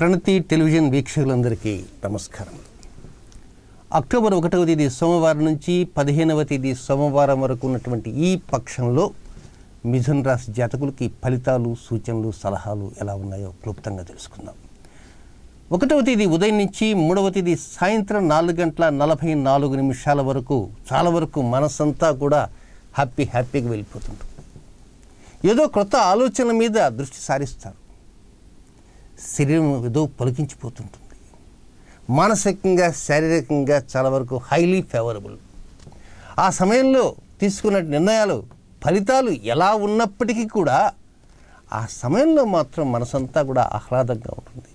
ప్రణతి television వీక్షకులందరికీ నమస్కారం October ఒకటవ తేదీ సోమవారం నుంచి పదిహేనవ తేదీ సోమవారం వరకు ఉన్నటువంటి ఈ పక్షంలో మిథున్ రాశి జాతకులకి ఫలితాలు సూచనలు సలహాలు ఎలా ఉన్నాయో క్లుప్తంగా తెలుసుకుందాం ఒకటవ తేదీ ఉదయం నుంచి మూడవ తేదీ సాయంత్రం నాలుగు గంటల నలభై నాలుగు నిమిషాల వరకు చాలా వరకు మనసంతా కూడా హ్యాపీ హ్యాపీగా వెళ్ళిపోతుంటుంది ఏదో క్రొత్త ఆలోచన మీద దృష్టి సారిస్తారు శరీరం ఏదో పొలకించిపోతుంటుంది మానసికంగా శారీరకంగా చాలా వరకు హైలీ ఫేవరబుల్ ఆ సమయంలో తీసుకున్న నిర్ణయాలు ఫలితాలు ఎలా ఉన్నప్పటికీ కూడా ఆ సమయంలో మాత్రం మనసంతా కూడా ఆహ్లాదంగా ఉంటుంది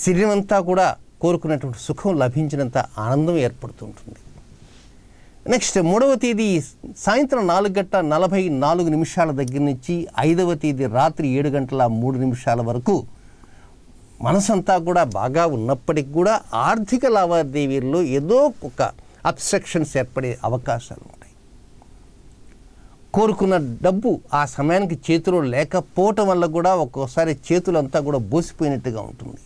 శరీరం అంతా కూడా కోరుకున్నటువంటి సుఖం లభించినంత ఆనందం ఏర్పడుతుంటుంది నెక్స్ట్ మూడవ తేదీ సాయంత్రం నాలుగు గంట నలభై నాలుగు నిమిషాల దగ్గర నుంచి ఐదవ తేదీ రాత్రి ఏడు గంటల మూడు నిమిషాల వరకు మనసంతా కూడా బాగా ఉన్నప్పటికి కూడా ఆర్థిక లావాదేవీల్లో ఏదో ఒక అబ్స్ట్రక్షన్స్ ఏర్పడే అవకాశాలు ఉంటాయి కోరుకున్న డబ్బు ఆ సమయానికి చేతిలో లేకపోవటం వల్ల కూడా ఒక్కోసారి చేతులంతా కూడా బోసిపోయినట్టుగా ఉంటుంది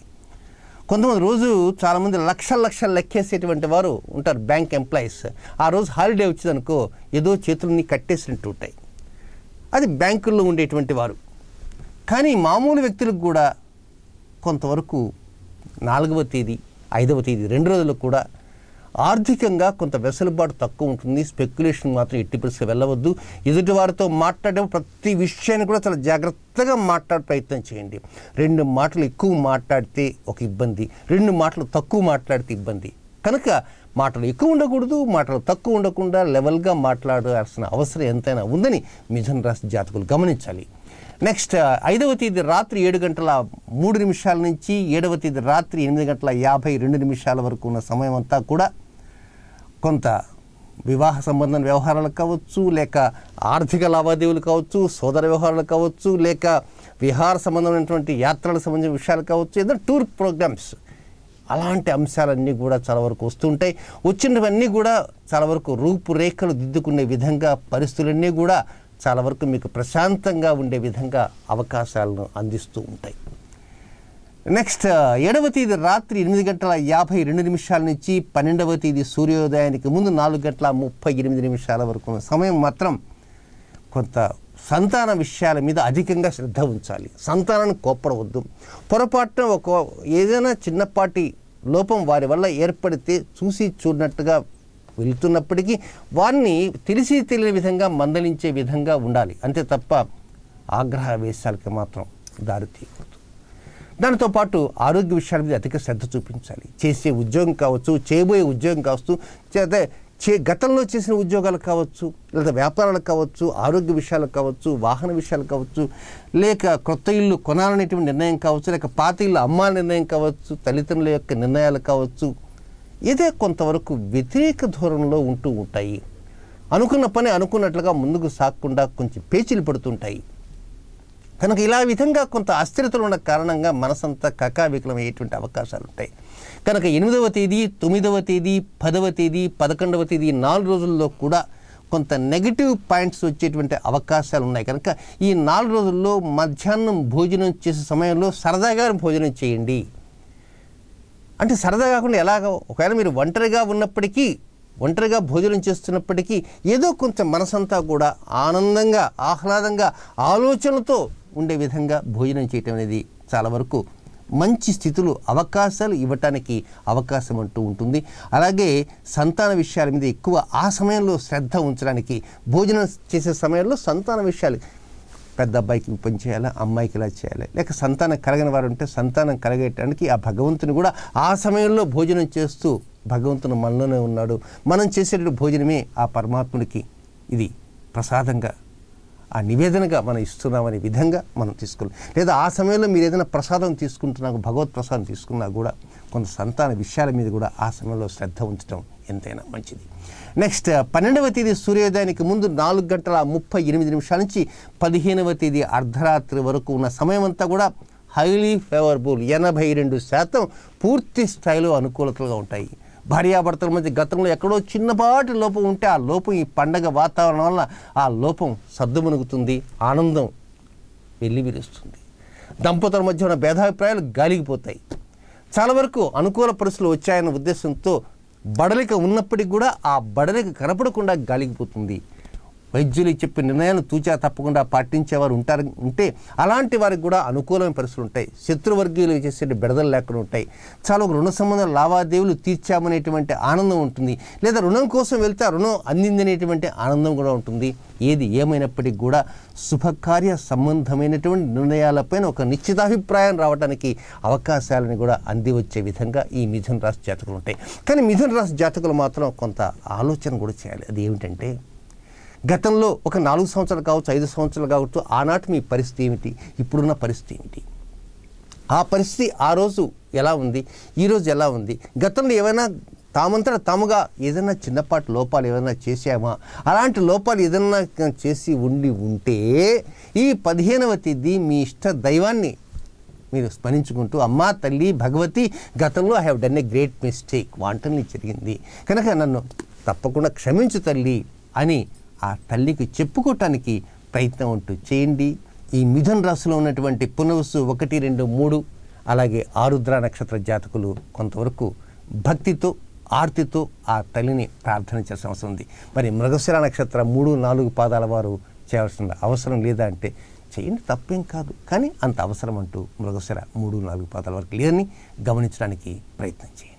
కొంతమంది రోజు చాలామంది లక్షల లక్షలు లెక్కేసేటువంటి వారు ఉంటారు బ్యాంక్ ఎంప్లాయీస్ ఆ రోజు హాలిడే వచ్చిందనుకో ఏదో చేతులని కట్టేసినట్టు ఉంటాయి అది బ్యాంకుల్లో ఉండేటువంటి వారు కానీ మామూలు వ్యక్తులకు కూడా కొంతవరకు నాలుగవ తేదీ ఐదవ తేదీ రెండు రోజులకు కూడా ఆర్థికంగా కొంత వెసులుబాటు తక్కువ ఉంటుంది స్పెక్యులేషన్ మాత్రం ఎట్టి పరిస్థితి వెళ్ళవద్దు ఎదుటి వారితో మాట్లాడే ప్రతి విషయాన్ని కూడా చాలా జాగ్రత్తగా మాట్లాడే ప్రయత్నం చేయండి రెండు మాటలు ఎక్కువ మాట్లాడితే ఒక ఇబ్బంది రెండు మాటలు తక్కువ మాట్లాడితే ఇబ్బంది కనుక మాటలు ఎక్కువ ఉండకూడదు మాటలు తక్కువ ఉండకుండా లెవెల్గా మాట్లాడాల్సిన అవసరం ఎంతైనా ఉందని మిథున్ రాశి జాతకులు గమనించాలి నెక్స్ట్ ఐదవ తేదీ రాత్రి ఏడు గంటల మూడు నిమిషాల నుంచి ఏడవ తేదీ రాత్రి ఎనిమిది గంటల యాభై రెండు నిమిషాల వరకు ఉన్న సమయం అంతా కూడా కొంత వివాహ సంబంధ వ్యవహారాలు కావచ్చు లేక ఆర్థిక లావాదేవీలు కావచ్చు సోదర వ్యవహారాలు కావచ్చు లేక విహార సంబంధమైనటువంటి యాత్రల సంబంధించిన విషయాలు కావచ్చు ఏదైనా టూర్ ప్రోగ్రామ్స్ అలాంటి అంశాలన్నీ కూడా చాలా వరకు వస్తుంటాయి వచ్చినవన్నీ కూడా చాలా వరకు రూపురేఖలు దిద్దుకునే విధంగా పరిస్థితులన్నీ కూడా చాలా వరకు మీకు ప్రశాంతంగా ఉండే విధంగా అవకాశాలను అందిస్తూ ఉంటాయి నెక్స్ట్ uh, ఏడవ తేదీ రాత్రి ఎనిమిది గంటల యాభై రెండు నిమిషాల నుంచి పన్నెండవ తేదీ సూర్యోదయానికి ముందు నాలుగు గంటల ముప్పై ఎనిమిది నిమిషాల వరకు సమయం మాత్రం కొంత సంతాన విషయాల మీద అధికంగా శ్రద్ధ ఉంచాలి సంతానాన్ని కోప్పడవద్దు పొరపాటున ఒక ఏదైనా చిన్నపాటి లోపం వారి వల్ల ఏర్పడితే చూసి చూడనట్టుగా వెళ్తున్నప్పటికీ వారిని తెలిసి తెలియని విధంగా మందలించే విధంగా ఉండాలి అంతే తప్ప ఆగ్రహ వేశాలకి మాత్రం దారి తీయకూడదు దానితో పాటు ఆరోగ్య విషయాల మీద అధిక శ్రద్ధ చూపించాలి చేసే ఉద్యోగం కావచ్చు చేయబోయే ఉద్యోగం కావచ్చు అదే చే గతంలో చేసిన ఉద్యోగాలు కావచ్చు లేదా వ్యాపారాలు కావచ్చు ఆరోగ్య విషయాలు కావచ్చు వాహన విషయాలు కావచ్చు లేక క్రొత్త ఇల్లు కొనాలనేటువంటి నిర్ణయం కావచ్చు లేక పాత ఇల్లు అమ్మాల నిర్ణయం కావచ్చు తల్లిదండ్రుల యొక్క నిర్ణయాలు కావచ్చు ఇదే కొంతవరకు వ్యతిరేక ధోరణిలో ఉంటూ ఉంటాయి అనుకున్న పని అనుకున్నట్లుగా ముందుకు సాగకుండా కొంచెం పేచీలు పడుతుంటాయి కనుక ఇలా విధంగా కొంత అస్థిరతలు ఉన్న కారణంగా మనసంతా కకావికలం అయ్యేటువంటి అవకాశాలు ఉంటాయి కనుక ఎనిమిదవ తేదీ తొమ్మిదవ తేదీ పదవ తేదీ పదకొండవ తేదీ నాలుగు రోజుల్లో కూడా కొంత నెగిటివ్ పాయింట్స్ వచ్చేటువంటి అవకాశాలు ఉన్నాయి కనుక ఈ నాలుగు రోజుల్లో మధ్యాహ్నం భోజనం చేసే సమయంలో సరదాగా భోజనం చేయండి అంటే సరదా కాకుండా ఎలాగ ఒకవేళ మీరు ఒంటరిగా ఉన్నప్పటికీ ఒంటరిగా భోజనం చేస్తున్నప్పటికీ ఏదో కొంచెం మనసంతా కూడా ఆనందంగా ఆహ్లాదంగా ఆలోచనలతో ఉండే విధంగా భోజనం చేయటం అనేది చాలా వరకు మంచి స్థితులు అవకాశాలు ఇవ్వటానికి అవకాశం అంటూ ఉంటుంది అలాగే సంతాన విషయాల మీద ఎక్కువ ఆ సమయంలో శ్రద్ధ ఉంచడానికి భోజనం చేసే సమయంలో సంతాన విషయాలు పెద్ద అబ్బాయికి పని చేయాలా అమ్మాయికి ఇలా చేయాలి లేక సంతానం కలగని వారు ఉంటే సంతానం కలిగేటానికి ఆ భగవంతుని కూడా ఆ సమయంలో భోజనం చేస్తూ భగవంతుని మనలోనే ఉన్నాడు మనం చేసేటువంటి భోజనమే ఆ పరమాత్ముడికి ఇది ప్రసాదంగా ఆ నివేదనగా మనం ఇస్తున్నామనే విధంగా మనం తీసుకున్నాం లేదా ఆ సమయంలో మీరు ఏదైనా ప్రసాదం తీసుకుంటున్నా భగవత్ ప్రసాదం తీసుకున్నా కూడా కొంత సంతాన విషయాల మీద కూడా ఆ సమయంలో శ్రద్ధ ఉంచడం ఎంతైనా మంచిది నెక్స్ట్ uh, పన్నెండవ తేదీ సూర్యోదయానికి ముందు నాలుగు గంటల ముప్పై ఎనిమిది నిమిషాల నుంచి పదిహేనవ తేదీ అర్ధరాత్రి వరకు ఉన్న సమయం అంతా కూడా హైలీ ఫేవరబుల్ ఎనభై రెండు శాతం పూర్తి స్థాయిలో అనుకూలతలుగా ఉంటాయి భార్యాభర్తల మధ్య గతంలో ఎక్కడో చిన్నపాటి లోపం ఉంటే ఆ లోపం ఈ పండగ వాతావరణం వల్ల ఆ లోపం సర్దుమనుగుతుంది ఆనందం వెల్లివిరుస్తుంది దంపతుల మధ్య ఉన్న భేదాభిప్రాయాలు గాలిగిపోతాయి చాలా వరకు అనుకూల పరిస్థితులు వచ్చాయన్న ఉద్దేశంతో బడలిక ఉన్నప్పటికీ కూడా ఆ బడలిక కనపడకుండా గాలికిపోతుంది వైద్యులు చెప్పిన నిర్ణయాలు తూచా తప్పకుండా పాటించేవారు ఉంటారు ఉంటే అలాంటి వారికి కూడా అనుకూలమైన పరిస్థితులు ఉంటాయి శత్రువర్గీయులు చేసే బిడదలు లేకుండా ఉంటాయి చాలా ఒక రుణ సంబంధ లావాదేవీలు తీర్చామనేటువంటి ఆనందం ఉంటుంది లేదా రుణం కోసం వెళ్తే రుణం అందిందనేటువంటి ఆనందం కూడా ఉంటుంది ఏది ఏమైనప్పటికీ కూడా శుభకార్య సంబంధమైనటువంటి నిర్ణయాలపైన ఒక నిశ్చితాభిప్రాయం రావడానికి అవకాశాలను కూడా అంది వచ్చే విధంగా ఈ మిథున రాశి జాతకులు ఉంటాయి కానీ మిథున రాశి జాతకులు మాత్రం కొంత ఆలోచన కూడా చేయాలి అది ఏమిటంటే గతంలో ఒక నాలుగు సంవత్సరాలు కావచ్చు ఐదు సంవత్సరాలు కావచ్చు ఆనాటి మీ పరిస్థితి ఏమిటి ఇప్పుడున్న పరిస్థితి ఏమిటి ఆ పరిస్థితి ఆ రోజు ఎలా ఉంది ఈరోజు ఎలా ఉంది గతంలో ఏమైనా తామంతట తాముగా ఏదైనా చిన్నపాటి లోపాలు ఏదైనా చేసామా అలాంటి లోపాలు ఏదైనా చేసి ఉండి ఉంటే ఈ పదిహేనవ తేదీ మీ ఇష్ట దైవాన్ని మీరు స్మరించుకుంటూ అమ్మా తల్లి భగవతి గతంలో I have done a great mistake వాంటని జరిగింది కనుక నన్ను తప్పకుండా క్షమించు తల్లి అని ఆ తల్లికి చెప్పుకోవటానికి ప్రయత్నం అంటూ చేయండి ఈ మిథున్ రాశిలో ఉన్నటువంటి పునవస్సు ఒకటి రెండు మూడు అలాగే ఆరుద్ర నక్షత్ర జాతకులు కొంతవరకు భక్తితో ఆర్తితో ఆ తల్లిని ప్రార్థన చేసిన అవసరం ఉంది మరి మృగశిర నక్షత్ర మూడు నాలుగు పాదాల వారు చేయవలసిన అవసరం లేదా అంటే చేయండి తప్పేం కాదు కానీ అంత అవసరం అంటూ మృగశిర మూడు నాలుగు పాదాల వరకు లేదని గమనించడానికి ప్రయత్నం చేయండి